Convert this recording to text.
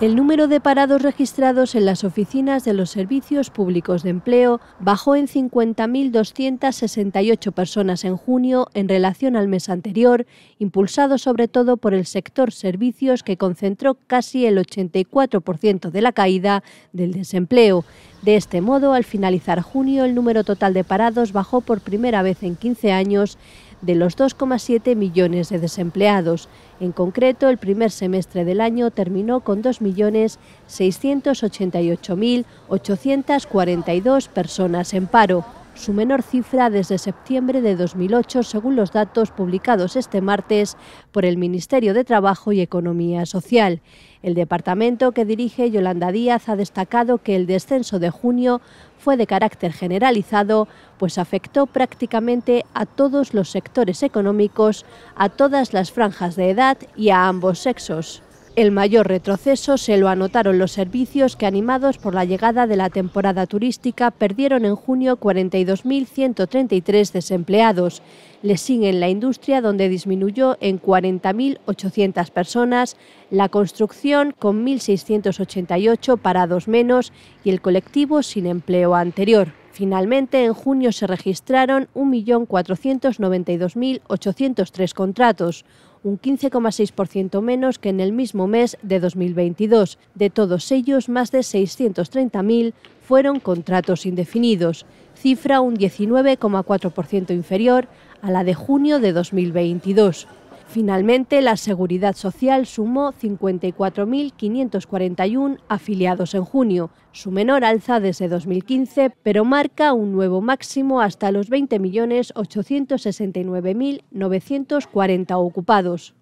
el número de parados registrados en las oficinas de los servicios públicos de empleo bajó en 50.268 personas en junio en relación al mes anterior, impulsado sobre todo por el sector servicios que concentró casi el 84% de la caída del desempleo. De este modo, al finalizar junio, el número total de parados bajó por primera vez en 15 años de los 2,7 millones de desempleados. En concreto, el primer semestre del año terminó con 2.688.842 personas en paro su menor cifra desde septiembre de 2008, según los datos publicados este martes por el Ministerio de Trabajo y Economía Social. El departamento que dirige Yolanda Díaz ha destacado que el descenso de junio fue de carácter generalizado, pues afectó prácticamente a todos los sectores económicos, a todas las franjas de edad y a ambos sexos. El mayor retroceso se lo anotaron los servicios que, animados por la llegada de la temporada turística, perdieron en junio 42.133 desempleados. Le siguen la industria, donde disminuyó en 40.800 personas, la construcción, con 1.688 parados menos, y el colectivo sin empleo anterior. Finalmente, en junio se registraron 1.492.803 contratos, un 15,6% menos que en el mismo mes de 2022. De todos ellos, más de 630.000 fueron contratos indefinidos, cifra un 19,4% inferior a la de junio de 2022. Finalmente, la Seguridad Social sumó 54.541 afiliados en junio, su menor alza desde 2015, pero marca un nuevo máximo hasta los 20.869.940 ocupados.